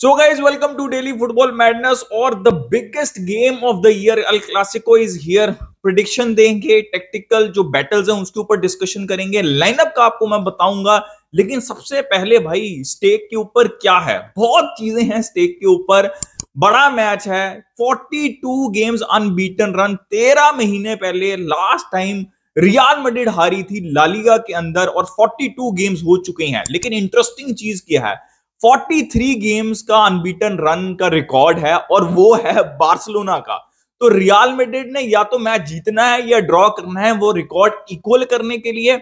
so guys welcome to Daily Football Madness और the biggest game of the year El Clasico is here prediction देंगे tactical जो battles हैं उसके ऊपर discussion करेंगे लाइनअप का आपको मैं बताऊंगा लेकिन सबसे पहले भाई स्टेक के ऊपर क्या है बहुत चीजें हैं स्टेक के ऊपर बड़ा मैच है 42 गेम्स अनबीटन रन 13 महीने पहले लास्ट टाइम रियाल मडिड हारी थी लालिगा के अंदर और 42 गेम्स हो चुके हैं लेकिन इंटरेस्टिंग चीज क्या है 43 गेम्स का अनबीटन रन का रिकॉर्ड है और वो है बार्सिलोना का तो रियल मेडेड ने या तो मैच जीतना है या ड्रॉ करना है वो रिकॉर्ड इक्वल करने के लिए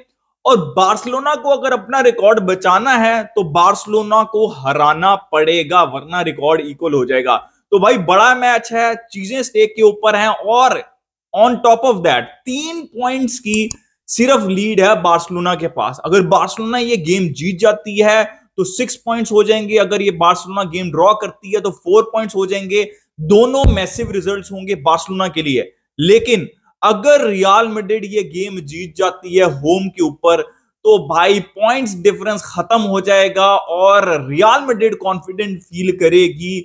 और बार्सिलोना को अगर अपना रिकॉर्ड बचाना है तो बार्सिलोना को हराना पड़ेगा वरना रिकॉर्ड इक्वल हो जाएगा तो भाई बड़ा मैच है चीजें स्टेक के ऊपर हैं और ऑन टॉप ऑफ दैट तीन पॉइंट्स की सिर्फ लीड है बार्सिलोना के पास अगर बार्सिलोना ये गेम जीत जाती है तो सिक्स पॉइंट्स हो जाएंगे अगर ये बार्सिलोना गेम ड्रॉ करती है तो फोर पॉइंट्स हो जाएंगे दोनों मैसिव रिजल्ट्स होंगे बार्सिलोना के लिए लेकिन अगर रियाल मेडेड ये गेम जीत जाती है होम के ऊपर तो भाई पॉइंट्स डिफरेंस खत्म हो जाएगा और रियाल मेडेड कॉन्फिडेंट फील करेगी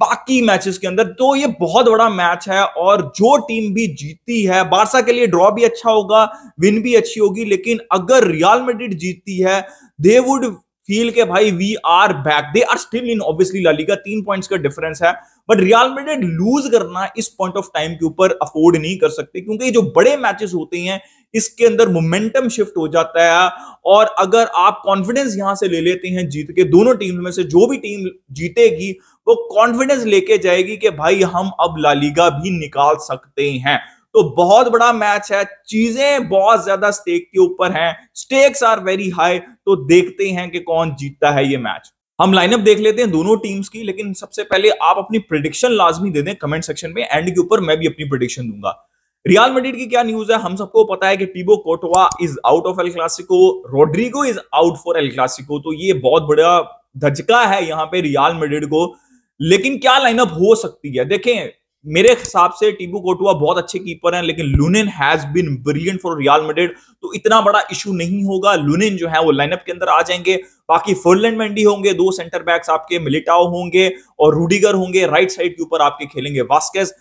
बाकी मैचेस के अंदर तो ये बहुत बड़ा मैच है और जो टीम भी जीती है बारसा के लिए ड्रॉ भी अच्छा होगा विन भी अच्छी होगी लेकिन अगर रियाल मेड्रिड जीतती है दे वुड फील के भाई we are back they are still in obviously LaLiga तीन पॉइंट्स का डिफरेंस है बट रियल मेडेड लूज करना इस पॉइंट ऑफ टाइम के ऊपर अफोर्ड नहीं कर सकते क्योंकि जो बड़े मैचेस होते हैं इसके अंदर मोमेंटम शिफ्ट हो जाता है और अगर आप कॉन्फिडेंस यहां से ले लेते हैं जीत के दोनों टीम में से जो भी टीम जीतेगी वो कॉन्फिडेंस लेके जाएगी कि भाई हम अब लालीगा भी निकाल सकते हैं तो बहुत बड़ा मैच है चीजें बहुत ज्यादा स्टेक के ऊपर हैं स्टेक्स आर वेरी हाई तो देखते हैं कि कौन जीतता है ये मैच हम लाइनअप देख लेते हैं दोनों टीम्स की लेकिन सबसे पहले आप अपनी प्रिडिक्शन लाजमी दे दें कमेंट सेक्शन में एंड के ऊपर मैं भी अपनी प्रिडिक्शन दूंगा रियल मेडिड की क्या न्यूज है हम सबको पता है कि Thibaut Courtois is out of El Clasico Rodrygo is out for El Clasico तो ये बहुत बड़ा धचका है यहाँ पे रियाल मेडिड को लेकिन क्या लाइनअप हो सकती है देखें मेरे हिसाब से टीबू कोटुआ बहुत अच्छे कीपर हैं लेकिन Lunin has been brilliant for Real Madrid तो इतना बड़ा इशू नहीं होगा लुनिन जो है वो लाइनअप के अंदर आ जाएंगे बाकी फोरलैंड मेंडी होंगे दो सेंटर बैक्स आपके मिलिटाओ होंगे और रूडीगर होंगे राइट साइड के ऊपर आपके खेलेंगे वास्केस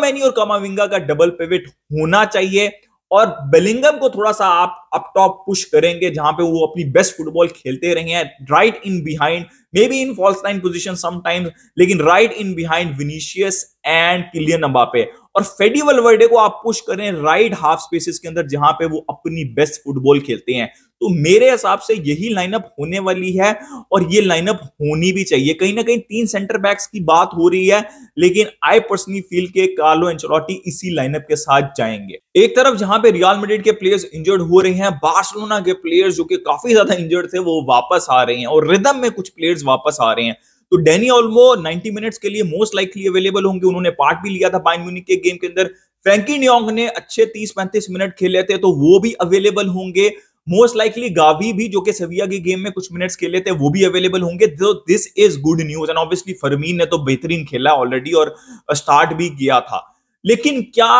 मैनी और कमाविंगा का डबल पेविट होना चाहिए और बेलिंगम को थोड़ा सा आप अप टॉप पुश करेंगे जहां पे वो अपनी बेस्ट फुटबॉल खेलते रहे हैं right in behind may be in false line position sometimes लेकिन right in behind Vinicius and Kylian Mbappe और फेडी वलवर्डे को आप पुश करें राइट हाफ स्पेसिस के अंदर जहां पे वो अपनी बेस्ट फुटबॉल खेलते हैं तो मेरे हिसाब से यही लाइनअप होने वाली है और ये लाइनअप होनी भी चाहिए कहीं ना कहीं तीन सेंटर बैक्स की बात हो रही है लेकिन आई पर्सनली फील के कार्लो एंचोलॉटी इसी लाइनअप के साथ जाएंगे एक तरफ जहां पे रियल मेडिड के प्लेयर्स इंजर्ड हो रहे हैं बार्सिलोना के प्लेयर्स जो कि काफी ज्यादा इंजर्ड थे वो वापस आ रहे हैं और रिदम में कुछ प्लेयर्स वापस आ रहे हैं तो डेनी ऑल्मो 90 मिनट्स के लिए मोस्ट लाइकली अवेलेबल होंगे उन्होंने पार्ट भी लिया था बाइन म्यूनिक के गेम के अंदर फ्रेंकी न्योंग ने अच्छे 30-35 मिनट खेले थे तो वो भी अवेलेबल होंगे मोस्ट लाइकली गावी भी जो कि सविया के गेम में कुछ मिनट्स खेले थे वो भी अवेलेबल होंगे तो this is good news and obviously Fermin ने तो बेहतरीन खेला ऑलरेडी और स्टार्ट भी किया था लेकिन क्या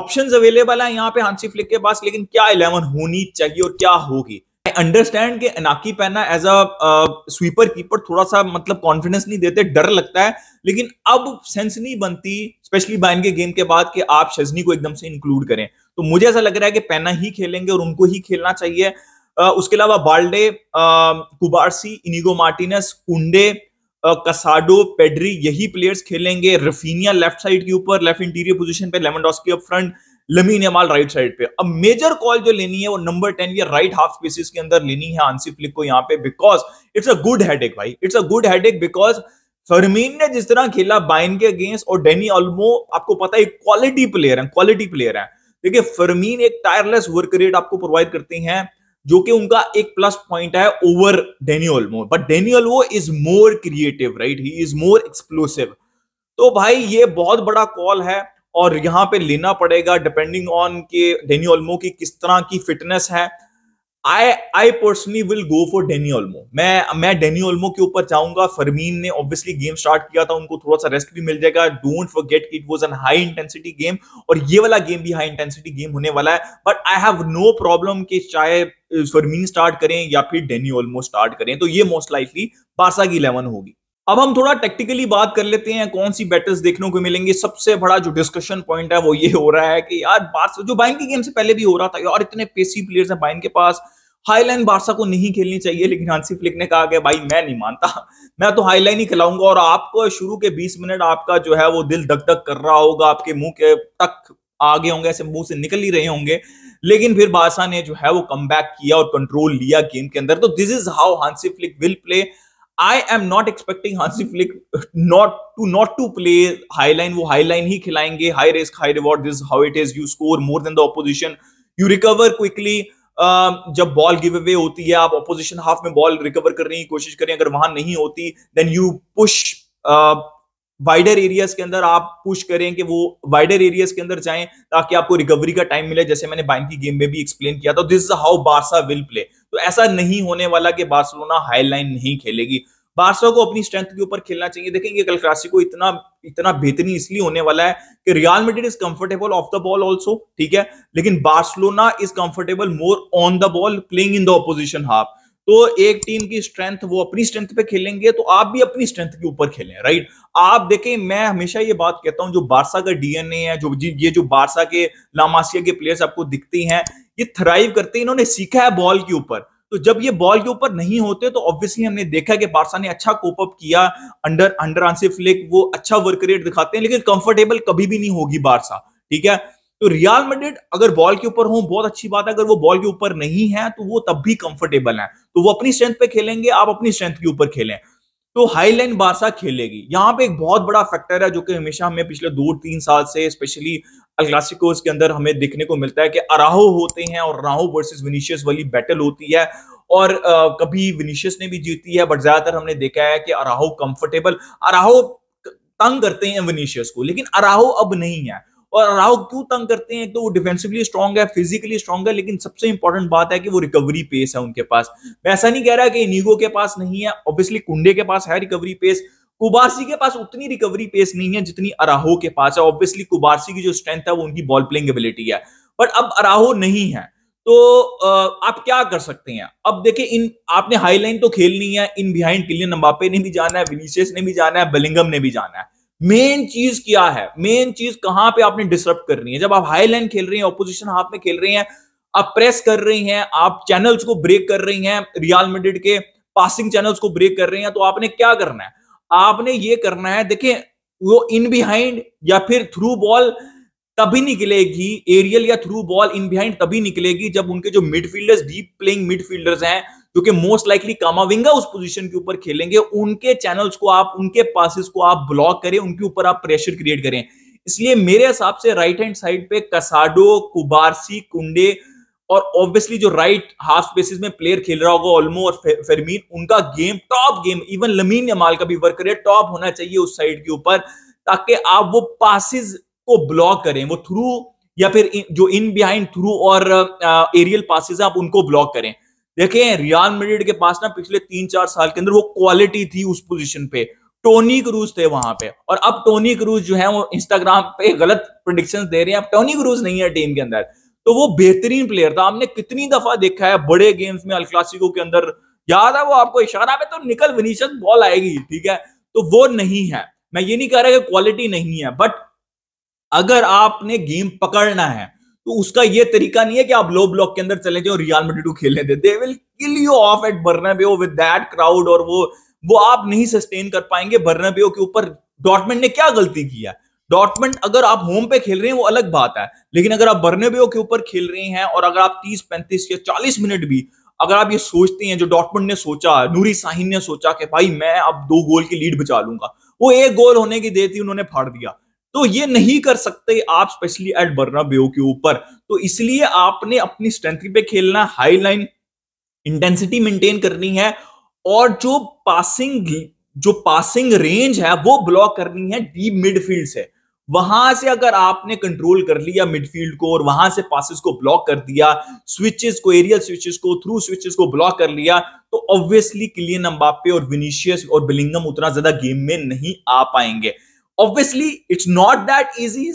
ऑप्शन अवेलेबल है यहाँ पे हांसी फ्लिक के पास लेकिन क्या इलेवन होनी चाहिए और क्या होगी आई अंडरस्टैंड कि अनाकी पहना एज अ स्वीपर कीपर थोड़ा सा मतलब कॉन्फिडेंस नहीं देते डर लगता है लेकिन अब सेंस नहीं बनती स्पेशली बाइन के गेम के बाद कि आप शजनी को एकदम से इंक्लूड करें तो मुझे ऐसा लग रहा है कि पैना ही खेलेंगे और उनको ही खेलना चाहिए आ, उसके अलावा Balde कुबारसी Inigo Martinez Kounde Casado Pedri यही प्लेयर्स खेलेंगे रफीनिया लेफ्ट साइड के ऊपर लेफ्ट इंटीरियर पोजिशन पे Lewandowski up front Lamine Yamal right side पे अब मेजर कॉल जो लेनी है वो नंबर टेन या राइट हाफ स्पेसिस के अंदर लेनी है आंसी फ्लिक को यहाँ पे because it's a good headache भाई it's a good headache because Fermin ने जिस तरह खेला बाइन के अगेंस्ट और डेनी ऑल्मो आपको पता है क्वालिटी प्लेयर है क्वालिटी प्लेयर है देखिए फरमीन एक टायरलेस वर्क रेट आपको प्रोवाइड करते हैं जो कि उनका एक प्लस पॉइंट है over Dani Olmo but Dani Olmo is more creative right he is more explosive तो भाई ये बहुत बड़ा कॉल है और यहाँ पे लेना पड़ेगा डिपेंडिंग ऑन के डेनी ओल्मो की किस तरह की फिटनेस है I I personally will go for Dani Olmo मैं मैं डेनी ओल्मो के ऊपर जाऊंगा फरमीन ने ऑब्वियसली गेम स्टार्ट किया था उनको थोड़ा सा रेस्ट भी मिल जाएगा don't forget it was an high intensity game और ये वाला गेम भी हाई इंटेंसिटी गेम होने वाला है but I have no problem कि चाहे फरमीन स्टार्ट करें या फिर डेनी ओल्मो स्टार्ट करें तो ये मोस्ट लाइफली बारसा की इलेवन होगी अब हम थोड़ा टेक्टिकली बात कर लेते हैं कौन सी बैटर्स देखने को मिलेंगे सबसे बड़ा जो डिस्कशन पॉइंट है वो ये हो रहा है कि यार बारसा जो बाइन की गेम से पहले भी हो रहा था यार इतने पेसी प्लेयर्स हैं बाइन के पास हाईलाइन बारसा को नहीं खेलनी चाहिए लेकिन हांसी फ्लिक ने कहा कि भाई मैं नहीं मानता मैं तो हाईलाइन ही खिलाऊंगा और आपको शुरू के बीस मिनट आपका जो है वो दिल धक धक कर रहा होगा आपके मुंह के तक आगे होंगे ऐसे मुंह से निकल ही रहे होंगे लेकिन फिर बादशाह ने जो है वो कम किया और कंट्रोल लिया गेम के अंदर तो this is how Hansi Flick will play I am not expecting Hansi Flick not to not to play high line वो हाई लाइन ही खिलाएंगे high risk high reward this how it is you score more than the opposition you recover quickly जब ball give away होती है आप opposition half में ball recover करने की कोशिश करें अगर वहां नहीं होती then you push wider areas के अंदर आप पुश करें कि वो वाइडर एरियाज के अंदर जाएं ताकि आपको रिकवरी का टाइम मिले जैसे मैंने बाइन की गेम में भी एक्सप्लेन किया था this how Barca will play तो ऐसा नहीं होने वाला कि बार्सलोना हाई लाइन नहीं खेलेगी बारसा को अपनी स्ट्रेंथ के ऊपर खेलना चाहिए देखेंगे कल क्लासिको इतना इतना बेहतरीन इसलिए होने वाला है कि Real Madrid is comfortable off the ball also ठीक है लेकिन Barcelona is comfortable more on the ball playing in the opposition half तो एक टीम की स्ट्रेंथ वो अपनी स्ट्रेंथ पे खेलेंगे तो आप भी अपनी स्ट्रेंथ के ऊपर खेलें राइट आप देखें मैं हमेशा ये बात कहता हूं जो बारसा का डीएनए है जो ये जो बारसा के लामासिया के प्लेयर्स आपको दिखती हैं ये थ्राइव करते हैं इन्होंने सीखा है बॉल के ऊपर तो जब ये बॉल के ऊपर नहीं होते तो ऑब्वियसली हमने देखा कि बारसा ने अच्छा कोप अप किया अंडर अंडर आंसिफ फ्लिक वो अच्छा वर्क रेट दिखाते हैं लेकिन कंफर्टेबल कभी भी नहीं होगी बारसा ठीक है तो रियाल मेड्रिड अगर बॉल के ऊपर हो बहुत अच्छी बात है अगर वो बॉल के ऊपर नहीं है तो वो तब भी कंफर्टेबल है तो वो अपनी स्ट्रेंथ पे खेलेंगे आप अपनी स्ट्रेंथ के ऊपर खेलें तो लाइन बारसा खेलेगी यहाँ पे एक बहुत बड़ा फैक्टर है जो कि हमेशा हमें पिछले दो तीन साल से स्पेशली अल्लासिकोज के अंदर हमें देखने को मिलता है कि अराहो होते हैं और राहो वर्सेस विनीशियस वाली बैटल होती है और आ, कभी विनीशियस ने भी जीती है बट ज्यादातर हमने देखा है कि अराहो कंफर्टेबल अराहो तंग करते हैं विनीशियस को लेकिन अराहो अब नहीं है और राव क्यों तंग करते हैं तो वो डिफेंसिवली स्ट्रॉग है फिजिकली स्ट्रॉग है लेकिन सबसे इंपॉर्टेंट बात है कि वो रिकवरी पेस है उनके पास मैं ऐसा नहीं कह रहा कि इनिगो के पास नहीं है ऑब्वियसली कुंडे के पास है रिकवरी पेस कुबारसी के पास उतनी रिकवरी पेस नहीं है जितनी अराहो के पास है ऑब्वियसली कुबारसी की जो स्ट्रेंथ है वो उनकी बॉल प्लेइंग एबिलिटी है बट अब अराहो नहीं है तो आप क्या कर सकते हैं अब देखिए इन आपने हाईलाइन तो खेलनी है इन बिहाइंड किलियन नंबापे ने भी जाना है विनीशियस ने भी जाना है बेलिंगम ने भी जाना है मेन चीज क्या है मेन चीज कहां पे आपने डिस्टर्ब करनी है जब आप हाई लाइन खेल रही हैं ऑपोजिशन हाफ में खेल रही हैं आप प्रेस कर रही हैं आप चैनल्स को ब्रेक कर रही हैं रियल मेडिड के पासिंग चैनल्स को ब्रेक कर रही हैं तो आपने क्या करना है आपने ये करना है देखिए वो इन बिहाइंड या फिर थ्रू बॉल तभी निकलेगी एरियल या थ्रू बॉल इन बिहाइंड तभी निकलेगी जब उनके जो मिडफील्डर्स डीप प्लेइंग मिडफील्डर्स हैं क्योंकि मोस्ट लाइकली कामाविंगा उस पोजीशन के ऊपर खेलेंगे उनके चैनल्स को आप उनके पासिस को आप ब्लॉक करें उनके ऊपर आप प्रेशर क्रिएट करें इसलिए मेरे हिसाब से राइट हैंड साइड पे कसाडो कुबारसी कुंडे और ऑब्वियसली जो राइट हाफ स्पेसिस में प्लेयर खेल रहा होगा ऑलमो और फे, फेरमीन उनका game top game even Lamine Yamal का भी वर्क करे टॉप होना चाहिए उस साइड के ऊपर ताकि आप वो पासिस को ब्लॉक करें वो थ्रू या फिर जो इन बिहाइंड थ्रू और एरियल uh, पासिस आप उनको ब्लॉक करें देखें रियाल मेडिड के पास ना पिछले तीन चार साल के अंदर वो क्वालिटी थी उस पोजिशन पे टोनी क्रूज थे वहां पे और अब टोनी क्रूज जो है वो इंस्टाग्राम पे गलत प्रोडिक्शन दे रहे हैं अब टोनी क्रूज नहीं है टीम के अंदर तो वो बेहतरीन प्लेयर था आपने कितनी दफा देखा है बड़े गेम्स में अलक्लासिको के अंदर याद है वो आपको इशारा में तो निकल विनीशन बॉल आएगी ठीक है तो वो नहीं है मैं ये नहीं कह रहा कि क्वालिटी नहीं है बट अगर आपने गेम पकड़ना है तो उसका ये तरीका नहीं है कि आप लो ब्लॉक के अंदर चले जाए और रियाल खेलने दे दे will kill you off at Bernabeu with that crowd और वो वो आप नहीं सस्टेन कर पाएंगे बर्नाबेओ के ऊपर डॉटमेंट ने क्या गलती किया डॉटमेंट अगर आप होम पे खेल रहे हैं वो अलग बात है लेकिन अगर आप बर्नेबेओ के ऊपर खेल रहे हैं और अगर आप 30 35 या 40 मिनट भी अगर आप ये सोचते हैं जो डॉटमेंट ने सोचा नूरी साहिन ने सोचा कि भाई मैं अब दो गोल की लीड बचा लूंगा वो एक गोल होने की देती उन्होंने फाड़ दिया तो ये नहीं कर सकते आप स्पेशली एट बर्ना बेओ के ऊपर तो इसलिए आपने अपनी स्ट्रेंथ पे खेलना हाई लाइन इंटेंसिटी मेंटेन करनी है और जो पासिंग जो पासिंग रेंज है वो ब्लॉक करनी है डीप मिडफील्ड से वहां से अगर आपने कंट्रोल कर लिया मिडफील्ड को और वहां से पासिस को ब्लॉक कर दिया स्विचेस को एरियल स्विचेस को थ्रू स्विचेस को ब्लॉक कर लिया तो ऑब्वियसली क्लियन अंबापे और विनीशियस और बिलिंगम उतना ज्यादा गेम में नहीं आ पाएंगे obviously it's not that easy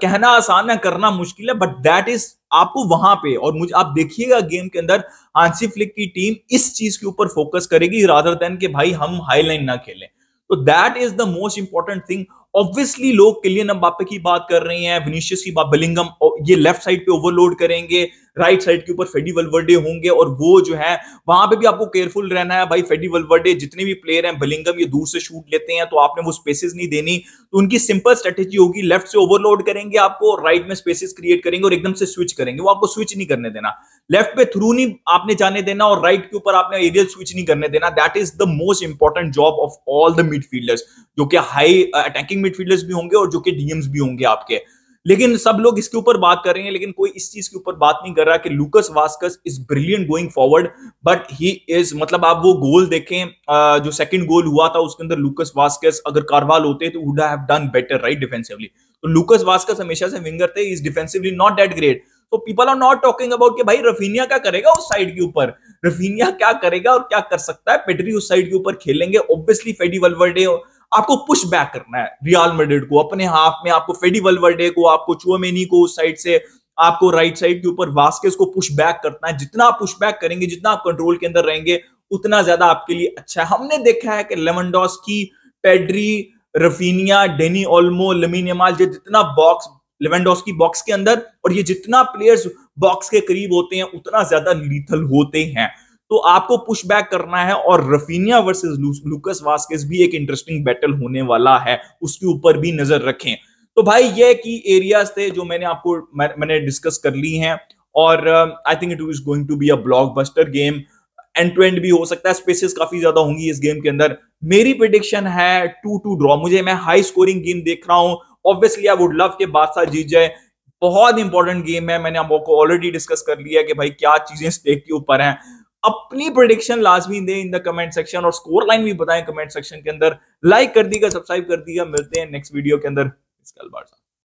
कहना आसान है करना मुश्किल है बट दैट इज आपको वहां पे और मुझे आप देखिएगा गेम के अंदर आंसी फ्लिक की टीम इस चीज के ऊपर फोकस करेगी राधर देन के भाई हम हाईलाइन ना खेलें तो that is the most important thing obviously लोग किलियन अम्बापे की बात कर रहे हैं विनीशियस की बात बिलिंगम ये लेफ्ट साइड पे ओवरलोड करेंगे राइट साइड के ऊपर फेडी वलवर्डे होंगे और वो जो है वहां पे भी आपको केयरफुल रहना है भाई फेडी वलवर्डे जितने भी प्लेयर हैं बलिंगम ये दूर से शूट लेते हैं तो आपने वो स्पेसेस नहीं देनी तो उनकी सिंपल स्ट्रेटेजी होगी लेफ्ट से ओवरलोड करेंगे आपको राइट में स्पेसेस क्रिएट करेंगे और एकदम से स्विच करेंगे वो आपको स्विच नहीं करने देना लेफ्ट पे थ्रू नहीं आपने जाने देना और राइट के ऊपर आपने एरियल स्विच नहीं करने देना that is the most important job of all the midfielders जो कि हाई अटैकिंग uh, मिडफील्डर्स भी होंगे और जो कि डीएम्स भी होंगे आपके लेकिन सब लोग इसके ऊपर बात कर रहे हैं लेकिन कोई इस चीज के ऊपर बात नहीं कर रहा कि Lucas Vazquez is brilliant going forward but he is मतलब आप वो गोल देखें जो सेकंड गोल हुआ था उसके अंदर लूकस वास्कस अगर कारवाल होते तो would have done better right defensively तो लूकस वास्कस हमेशा से विंगर थे is defensively not that great तो people are not talking about कि भाई रफीनिया क्या करेगा उस साइड के ऊपर रफीनिया क्या करेगा और क्या कर सकता है पेटरी उस साइड के ऊपर खेलेंगे ऑब्वियसली फेडी वलवर्डे आपको पुश बैक करना है रियाल मेडिड को अपने हाफ में आपको फेडी वलवर्डे को आपको चुअमेनी को उस साइड से आपको राइट साइड के ऊपर वास्केस को पुश बैक करना है जितना आप पुश बैक करेंगे जितना आप कंट्रोल के अंदर रहेंगे उतना ज्यादा आपके लिए अच्छा है हमने देखा है कि Lewandowski Pedri Raphinha Dani Olmo Lamine Yamal ये जितना बॉक्स लेवेंडोस की बॉक्स के अंदर और ये जितना प्लेयर्स बॉक्स के करीब होते हैं उतना ज्यादा लीथल होते हैं तो आपको पुश बैक करना है और रफीनिया वर्सेस लुकस वास्केस भी एक इंटरेस्टिंग बैटल होने वाला है उसके ऊपर भी नजर रखें तो भाई ये की एरियाज थे जो मैंने आपको मैंने डिस्कस कर ली हैं और I think it is going to be a blockbuster game end to end भी हो सकता है स्पेसिस काफी ज्यादा होंगी इस गेम के अंदर मेरी प्रिडिक्शन है टू टू ड्रॉ मुझे मैं हाई स्कोरिंग गेम देख रहा हूं ऑब्वियसली आई वुड लव के बादशाह जीत जाए बहुत इंपॉर्टेंट गेम है मैंने आपको ऑलरेडी डिस्कस कर लिया है कि भाई क्या चीजें स्टेक के ऊपर हैं अपनी प्रोडिक्शन लाजमी दें इन द कमेंट सेक्शन और स्कोर लाइन भी बताएं कमेंट सेक्शन के अंदर लाइक कर दीजिएगा सब्सक्राइब कर दीजिएगा मिलते हैं नेक्स्ट वीडियो के अंदर इसका